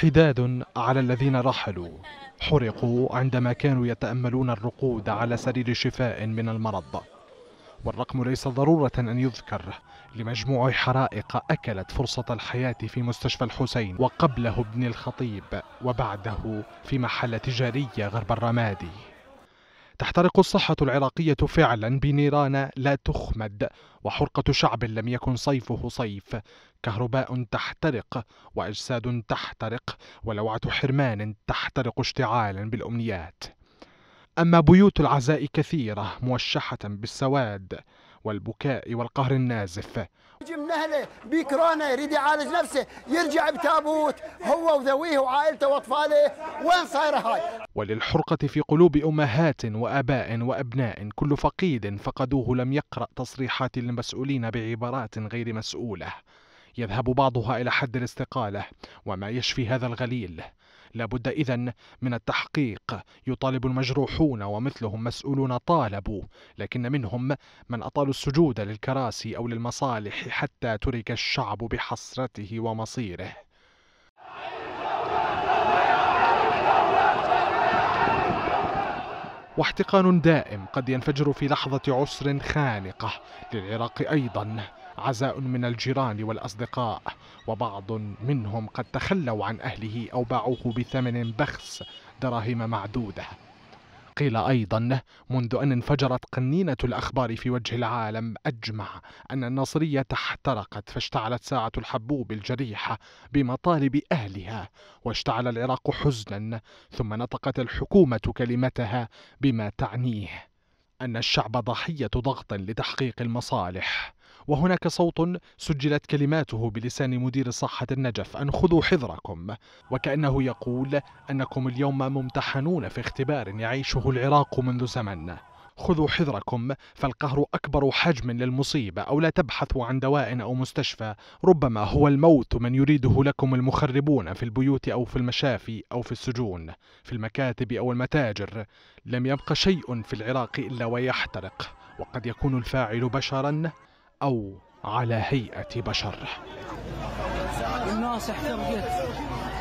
حداد على الذين رحلوا حرقوا عندما كانوا يتأملون الرقود على سرير شفاء من المرض والرقم ليس ضرورة أن يذكر لمجموع حرائق أكلت فرصة الحياة في مستشفى الحسين وقبله ابن الخطيب وبعده في محل تجارية غرب الرمادي تحترق الصحة العراقية فعلا بنيران لا تخمد وحرقة شعب لم يكن صيفه صيف كهرباء تحترق وأجساد تحترق ولوعة حرمان تحترق اشتعالا بالأمنيات أما بيوت العزاء كثيرة موشحة بالسواد والبكاء والقهر النازف يجي من اهله بكرانه يريد يعالج نفسه يرجع بتابوت هو وذويه وعائلته واطفاله وين صايره هاي وللحرقه في قلوب امهات واباء وابناء كل فقيد فقدوه لم يقرا تصريحات المسؤولين بعبارات غير مسؤوله يذهب بعضها الى حد الاستقاله وما يشفي هذا الغليل لابد إذا من التحقيق يطالب المجروحون ومثلهم مسؤولون طالبوا لكن منهم من أطالوا السجود للكراسي أو للمصالح حتى ترك الشعب بحسرته ومصيره واحتقان دائم قد ينفجر في لحظة عسر خانقة للعراق أيضا عزاء من الجيران والأصدقاء وبعض منهم قد تخلوا عن أهله أو باعوه بثمن بخس دراهم معدودة قيل أيضا منذ أن انفجرت قنينة الأخبار في وجه العالم أجمع أن الناصرية احترقت فاشتعلت ساعة الحبوب الجريحة بمطالب أهلها واشتعل العراق حزنا ثم نطقت الحكومة كلمتها بما تعنيه أن الشعب ضحية ضغط لتحقيق المصالح وهناك صوت سجلت كلماته بلسان مدير صحة النجف أن خذوا حذركم وكأنه يقول أنكم اليوم ممتحنون في اختبار يعيشه العراق منذ زمن خذوا حذركم فالقهر أكبر حجم للمصيبة أو لا تبحثوا عن دواء أو مستشفى ربما هو الموت من يريده لكم المخربون في البيوت أو في المشافي أو في السجون في المكاتب أو المتاجر لم يبق شيء في العراق إلا ويحترق وقد يكون الفاعل بشرا أو على هيئة بشر الناس احترقت